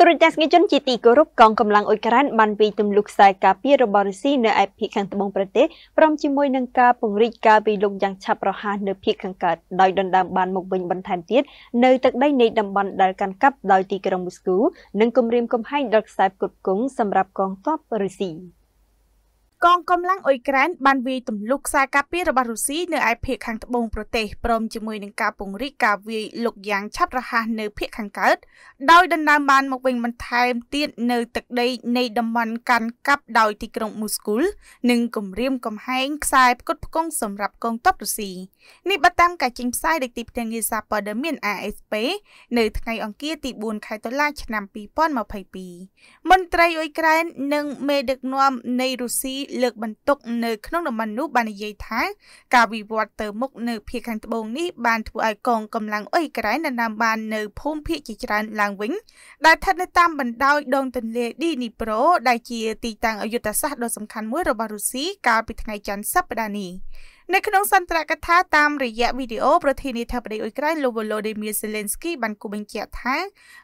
ទូរទស្សនិកជនជាទីគោរពកងកម្លាំងអ៊ុយក្រែនបានវិយទម្លុះខ្សែការពាររបស់រុស្ស៊ីនៅឯភាគខាងត្បូងប្រទេសព្រមជាមួយនឹងការពង្រីកការវិលុកយ៉ាងឆាប់រហ័សនៅភាគខាងកើតដោយដណ្ដើមបានមកវិញបន្ថែមទៀតនៅទឹកដីនៃតំបន់ដែលកាន់កាប់ដោយទីក្រុងមូស្គូនិងគម្រាមកំហែងដល់ខ្សែផ្គត់ផ្គង់សម្រាប់កងទ័ពរុស្ស៊ី។កងកម្លាំងអ៊ុយក្រែនបានវាយទម្លុះខ្សែការពាររបស់រុស្ស៊ីនៅឯភូមិខាងត្បូងប្រទេសព្រមជាមួយនឹងការពង្រីកការវាយលុកយ៉ាងឆាប់រហ័សនៅភូមិខាងកើតដោយដណ្ដើមបានមកវិញបន្ថែមទៀតនៅទឹកដីនៃតំបន់កាន់កាប់ដោយទីក្រុងមូស្គូលនិងគម្រាមកំហែងខ្សែផ្គត់ផ្គង់សម្រាប់កងទ័ពរុស្ស៊ីនេះបើតាមការចេញផ្សាយដោយទីភ្នាក់ងារសារព័ត៌មាន AFP នៅថ្ងៃអង្គារទី4ខែតុលាឆ្នាំ2022មន្ត្រីអ៊ុយក្រែននិងមេដឹកនាំនៃរុស្ស៊ីលើកបន្ទុកនៅក្នុងតំបន់នោះបាននិយាយថាការវិវត្តទៅមុខនៅភាគខាងត្បូងនេះបានធ្វើឲ្យកងកម្លាំងអ៊ុយក្រែនដណ្ដើមបាននៅភូមិភាគជាច្រើនឡើងវិញដែលស្ថិតនៅតាមបណ្ដោយដងទន្លេឌីនីប្រូដែលជាទីតាំងយុទ្ធសាស្ត្រដ៏សំខាន់មួយរបស់រុស្ស៊ីកាលពីថ្ងៃច័ន្ទសប្តាហ៍នេះ។នៅក្នុងសន្ទរកថាតាមរយៈវីដេអូប្រធានាធិបតីអ៊ុយក្រែនលោក Volodymyr Zelensky បានគូបញ្ជាក់ថា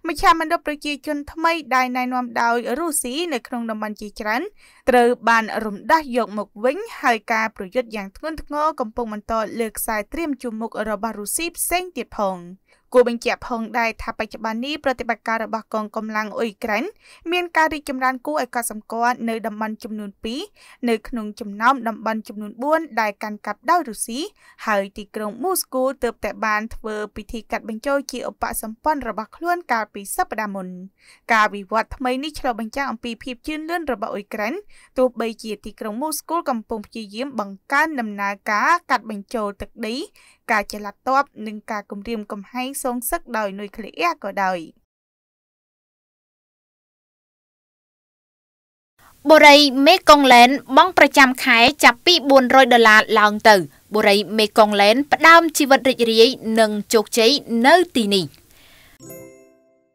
មជ្ឈមណ្ឌលប្រជាជនថ្មី ដែលណែនាំដោយរុស្ស៊ីនៅក្នុងតំបន់ជាច្រើនត្រូវបានរំដោះយកមកវិញ ហើយការប្រយុទ្ធយ៉ាងធ្ងន់ធ្ងរកំពុងបន្តលើខ្សែត្រៀមជុំមុខរបស់រុស្ស៊ីផ្សេងទៀតផង។គួរបញ្ជាក់ផងដែរថាបច្ចុប្បន្ននេះប្រតិបត្តិការរបស់កងកម្លាំងអ៊ុយក្រែនមានការរីកចម្រើនគួរឲ្យកត់សម្គាល់នៅតំបន់ចំនួន2នៅក្នុងចំណោមតំបន់ចំនួន4ដែលកាន់កាប់ដោយរុស្ស៊ីហើយទីក្រុងមូស្គូទើបតែបានធ្វើពិធីកាត់បញ្ចូលជាឧបសម្ព័ន្ធរបស់ខ្លួនកាលពីសប្តាហ៍មុនការវិវត្តថ្មីនេះឆ្លុះបញ្ចាំងអំពីភាពជឿនលឿនរបស់អ៊ុយក្រែនទោះបីជាទីក្រុងមូស្គូកំពុងព្យាយាមបង្កើនដំណើរការកាត់បញ្ចូលទឹកដីការចល័តតបនិងការគំរាមកំហែងសងសឹកដោយនុយក្លេអ៊ែរក៏ដោយបុរីមេកុងឡែន បង់ប្រចាំខែចាប់ពី400ដុល្លារឡើងទៅបុរីមេកុងឡែនផ្ដើមជីវិតរីករាយ និងជោគជ័យនៅទីនេះ